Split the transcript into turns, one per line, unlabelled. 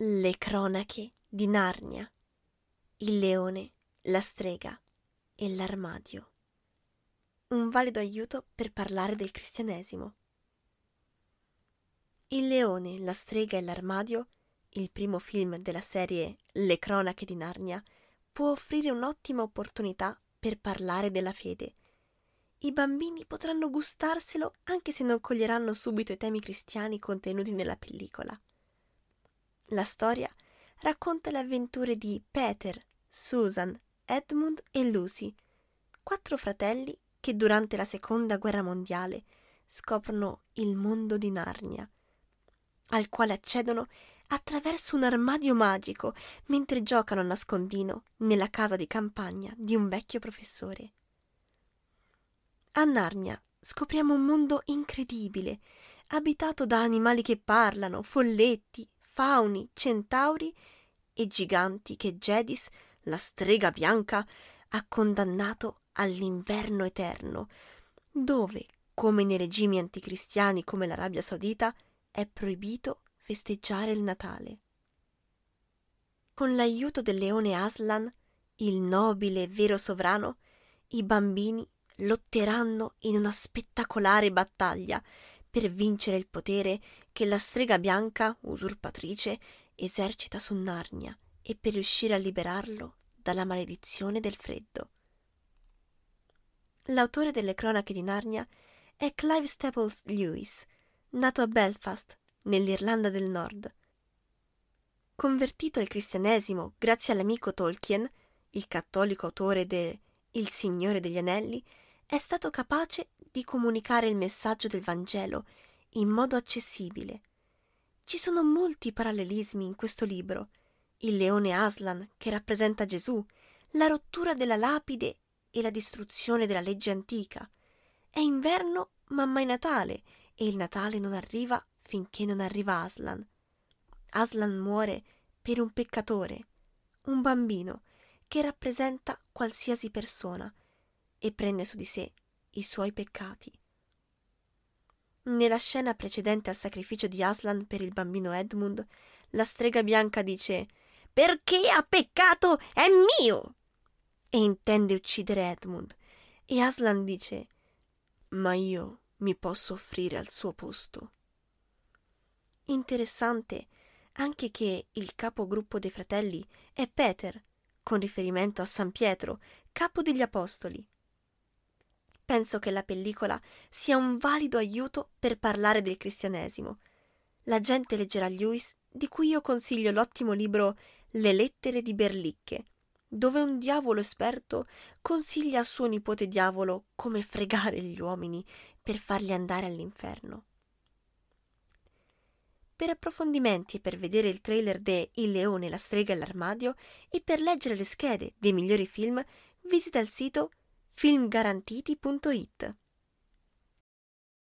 Le cronache di Narnia. Il leone, la strega e l'armadio. Un valido aiuto per parlare del cristianesimo. Il leone, la strega e l'armadio, il primo film della serie Le cronache di Narnia, può offrire un'ottima opportunità per parlare della fede. I bambini potranno gustarselo anche se non coglieranno subito i temi cristiani contenuti nella pellicola. La storia racconta le avventure di Peter, Susan, Edmund e Lucy, quattro fratelli che durante la seconda guerra mondiale scoprono il mondo di Narnia, al quale accedono attraverso un armadio magico mentre giocano a nascondino nella casa di campagna di un vecchio professore. A Narnia scopriamo un mondo incredibile, abitato da animali che parlano, folletti, fauni, centauri e giganti che Jedis, la strega bianca, ha condannato all'inverno eterno, dove, come nei regimi anticristiani come l'Arabia Saudita, è proibito festeggiare il Natale. Con l'aiuto del leone Aslan, il nobile e vero sovrano, i bambini lotteranno in una spettacolare battaglia per vincere il potere che la strega bianca, usurpatrice, esercita su Narnia e per riuscire a liberarlo dalla maledizione del freddo. L'autore delle cronache di Narnia è Clive Staples Lewis, nato a Belfast, nell'Irlanda del Nord. Convertito al cristianesimo grazie all'amico Tolkien, il cattolico autore de Il Signore degli Anelli, è stato capace di comunicare il messaggio del Vangelo in modo accessibile. Ci sono molti parallelismi in questo libro. Il leone Aslan, che rappresenta Gesù, la rottura della lapide e la distruzione della legge antica. È inverno ma mai Natale e il Natale non arriva finché non arriva Aslan. Aslan muore per un peccatore, un bambino, che rappresenta qualsiasi persona, e prende su di sé i suoi peccati. Nella scena precedente al sacrificio di Aslan per il bambino Edmund, la strega bianca dice Perché ha peccato è mio! e intende uccidere Edmund. E Aslan dice Ma io mi posso offrire al suo posto. Interessante anche che il capogruppo dei fratelli è Peter, con riferimento a San Pietro, capo degli Apostoli penso che la pellicola sia un valido aiuto per parlare del cristianesimo. La gente leggerà Lewis, di cui io consiglio l'ottimo libro Le lettere di Berlicche, dove un diavolo esperto consiglia a suo nipote diavolo come fregare gli uomini per farli andare all'inferno. Per approfondimenti e per vedere il trailer de Il leone, la strega e l'armadio e per leggere le schede dei migliori film, visita il sito filmgarantiti.it